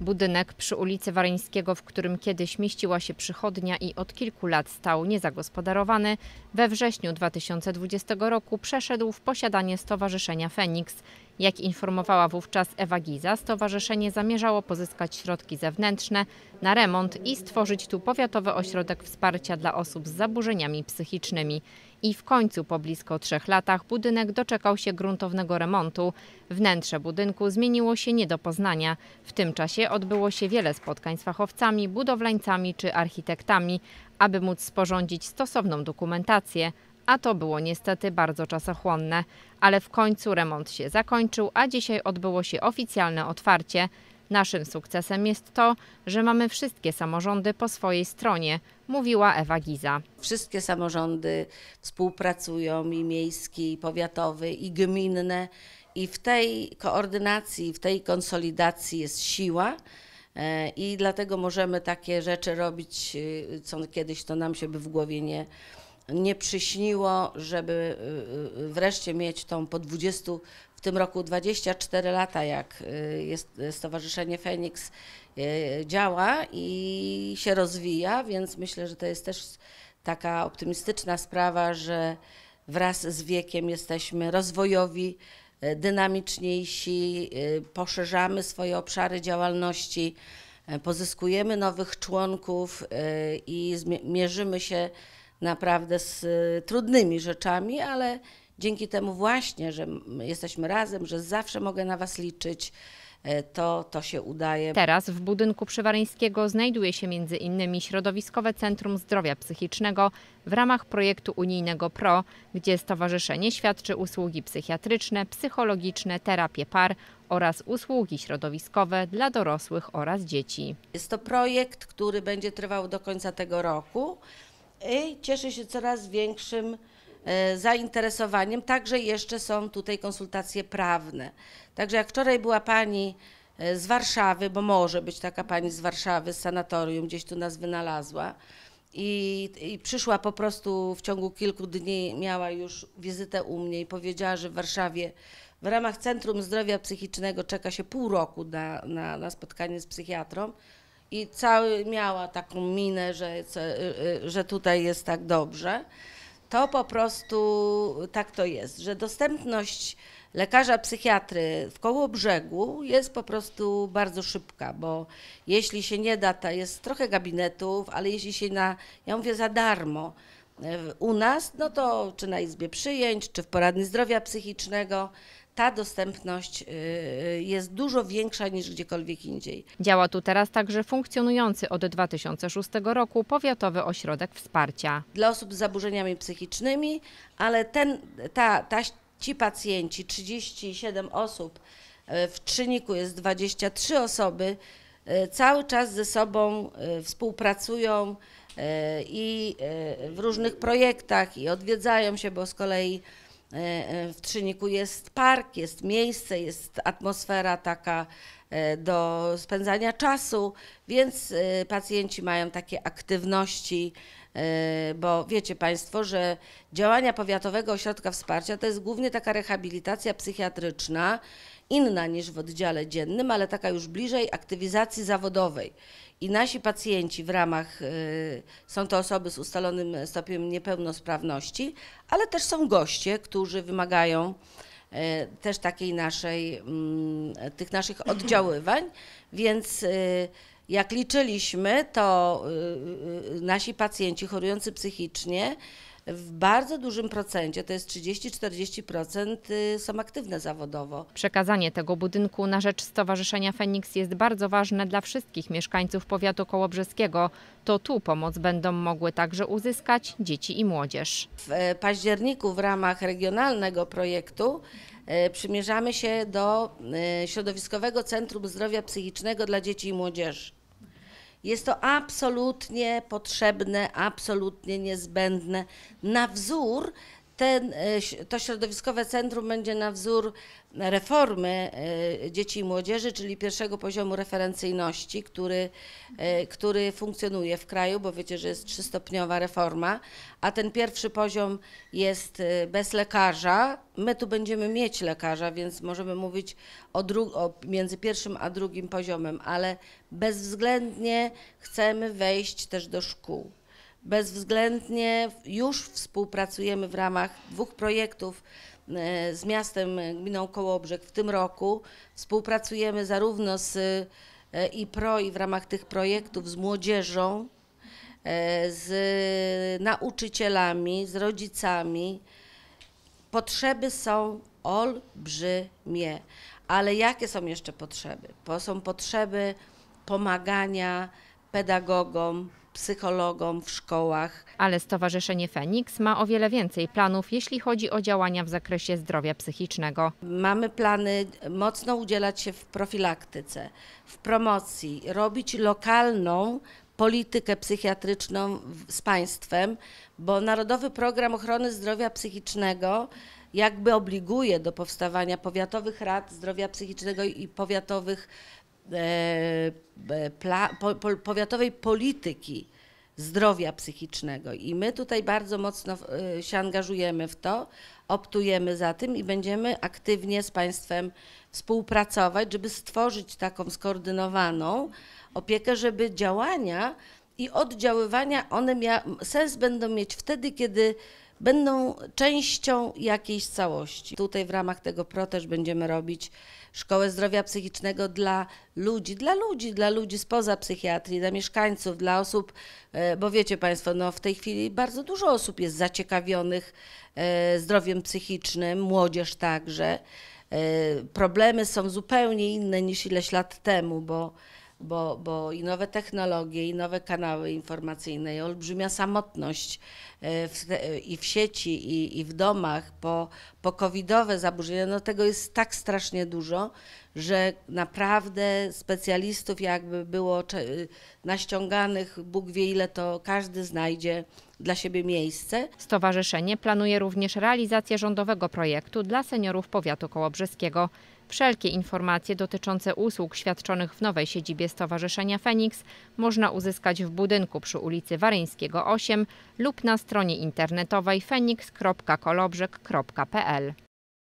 Budynek przy ulicy Waryńskiego, w którym kiedyś mieściła się przychodnia i od kilku lat stał niezagospodarowany, we wrześniu 2020 roku przeszedł w posiadanie Stowarzyszenia Feniks. Jak informowała wówczas Ewa Giza, stowarzyszenie zamierzało pozyskać środki zewnętrzne na remont i stworzyć tu powiatowy ośrodek wsparcia dla osób z zaburzeniami psychicznymi. I w końcu po blisko trzech latach budynek doczekał się gruntownego remontu. Wnętrze budynku zmieniło się nie do poznania. W tym czasie odbyło się wiele spotkań z fachowcami, budowlańcami czy architektami, aby móc sporządzić stosowną dokumentację, a to było niestety bardzo czasochłonne. Ale w końcu remont się zakończył, a dzisiaj odbyło się oficjalne otwarcie. Naszym sukcesem jest to, że mamy wszystkie samorządy po swojej stronie, mówiła Ewa Giza. Wszystkie samorządy współpracują i miejskie, i powiatowe, i gminne, i w tej koordynacji, w tej konsolidacji jest siła. E, I dlatego możemy takie rzeczy robić, e, co kiedyś to nam się by w głowie nie, nie przyśniło, żeby y, y, wreszcie mieć tą po 20, w tym roku 24 lata, jak y, jest Stowarzyszenie Feniks działa i się rozwija, więc myślę, że to jest też taka optymistyczna sprawa, że wraz z wiekiem jesteśmy rozwojowi, dynamiczniejsi, poszerzamy swoje obszary działalności, pozyskujemy nowych członków i mierzymy się naprawdę z y, trudnymi rzeczami, ale dzięki temu właśnie, że jesteśmy razem, że zawsze mogę na Was liczyć, e, to, to się udaje. Teraz w budynku Przywaryńskiego znajduje się m.in. Środowiskowe Centrum Zdrowia Psychicznego w ramach projektu unijnego PRO, gdzie stowarzyszenie świadczy usługi psychiatryczne, psychologiczne, terapie par oraz usługi środowiskowe dla dorosłych oraz dzieci. Jest to projekt, który będzie trwał do końca tego roku i cieszy się coraz większym e, zainteresowaniem. Także jeszcze są tutaj konsultacje prawne. Także jak wczoraj była pani e, z Warszawy, bo może być taka pani z Warszawy, z sanatorium, gdzieś tu nas wynalazła. I, I, przyszła po prostu w ciągu kilku dni, miała już wizytę u mnie i powiedziała, że w Warszawie w ramach Centrum Zdrowia Psychicznego czeka się pół roku na, na, na spotkanie z psychiatrą i cały miała taką minę, że, y, y, że tutaj jest tak dobrze, to po prostu tak to jest, że dostępność lekarza psychiatry w koło brzegu jest po prostu bardzo szybka, bo jeśli się nie da, to jest trochę gabinetów, ale jeśli się na, ja mówię za darmo, e, u nas, no to czy na izbie przyjęć, czy w poradni zdrowia psychicznego, ta dostępność y, y, jest dużo większa niż gdziekolwiek indziej. Działa tu teraz także funkcjonujący od 2006 roku Powiatowy Ośrodek Wsparcia. Dla osób z zaburzeniami psychicznymi, ale ten, ta, ta, ci pacjenci, 37 osób, y, w Trzyniku jest 23 osoby, cały czas ze sobą współpracują i w różnych projektach i odwiedzają się, bo z kolei E, e, w Trzyniku jest park, jest miejsce, jest atmosfera taka e, do spędzania czasu, więc pacjenci mają takie aktywności, bo wiecie Państwo, że działania Powiatowego Ośrodka Wsparcia to jest głównie taka rehabilitacja psychiatryczna inna niż w oddziale dziennym, ale taka już bliżej aktywizacji zawodowej. I nasi pacjenci w ramach, y, są to osoby z ustalonym stopniem niepełnosprawności, ale też są goście, którzy wymagają y, też takiej naszej, mm, tych naszych oddziaływań, więc y, jak liczyliśmy, to nasi pacjenci chorujący psychicznie w bardzo dużym procencie, to jest 30-40%, y, są aktywne zawodowo. Przekazanie tego budynku na rzecz Stowarzyszenia Feniks jest bardzo ważne dla wszystkich mieszkańców powiatu kołobrzeskiego. To tu pomoc będą mogły także uzyskać dzieci i młodzież. W e, październiku w ramach regionalnego projektu e, przymierzamy się do e, Środowiskowego Centrum Zdrowia Psychicznego dla Dzieci i Młodzieży. Jest to absolutnie potrzebne, absolutnie niezbędne na wzór ten, e, to środowiskowe centrum będzie na wzór reformy e, dzieci i młodzieży, czyli pierwszego poziomu referencyjności, który, e, który funkcjonuje w kraju, bo wiecie, że jest trzystopniowa reforma, a ten pierwszy poziom jest bez lekarza. My tu będziemy mieć lekarza, więc możemy mówić o, o między pierwszym a drugim poziomem, ale bezwzględnie chcemy wejść też do szkół bezwzględnie już współpracujemy w ramach dwóch projektów e, z miastem gminą Kołobrzeg w tym roku. Współpracujemy zarówno z e, IPRO i w ramach tych projektów z młodzieżą, e, z nauczycielami, z rodzicami. Potrzeby są olbrzymie, ale jakie są jeszcze potrzeby? Bo są potrzeby pomagania pedagogom, psychologom w szkołach. Ale Stowarzyszenie Feniks ma o wiele więcej planów, jeśli chodzi o działania w zakresie zdrowia psychicznego. Mamy plany mocno udzielać się w profilaktyce, w promocji, robić lokalną politykę psychiatryczną z państwem, bo Narodowy Program Ochrony Zdrowia Psychicznego jakby obliguje do powstawania powiatowych rad zdrowia psychicznego i powiatowych E, e, po, po, powiatowej polityki zdrowia psychicznego. I my tutaj bardzo mocno e, się angażujemy w to, optujemy za tym i będziemy aktywnie z Państwem współpracować, żeby stworzyć taką skoordynowaną opiekę, żeby działania i oddziaływania, one mia- sens będą mieć wtedy, kiedy będą częścią jakiejś całości. Tutaj w ramach tego PRO też będziemy robić szkołę zdrowia psychicznego dla ludzi, dla ludzi, dla ludzi spoza psychiatrii, dla mieszkańców, dla osób, e, bo wiecie Państwo, no w tej chwili bardzo dużo osób jest zaciekawionych e, zdrowiem psychicznym, młodzież także. E, problemy są zupełnie inne niż ileś lat temu, bo bo, bo i nowe technologie, i nowe kanały informacyjne, i olbrzymia samotność e, w, e, i w sieci, i, i w domach, po, po covidowe zaburzenia, no tego jest tak strasznie dużo, że naprawdę specjalistów jakby było y, naściąganych, Bóg wie ile to każdy znajdzie dla siebie miejsce. Stowarzyszenie planuje również realizację rządowego projektu dla seniorów powiatu kołobrzeskiego. Wszelkie informacje dotyczące usług świadczonych w nowej siedzibie Stowarzyszenia Feniks można uzyskać w budynku przy ulicy Waryńskiego 8 lub na stronie internetowej fenix.kolobrzeg.pl.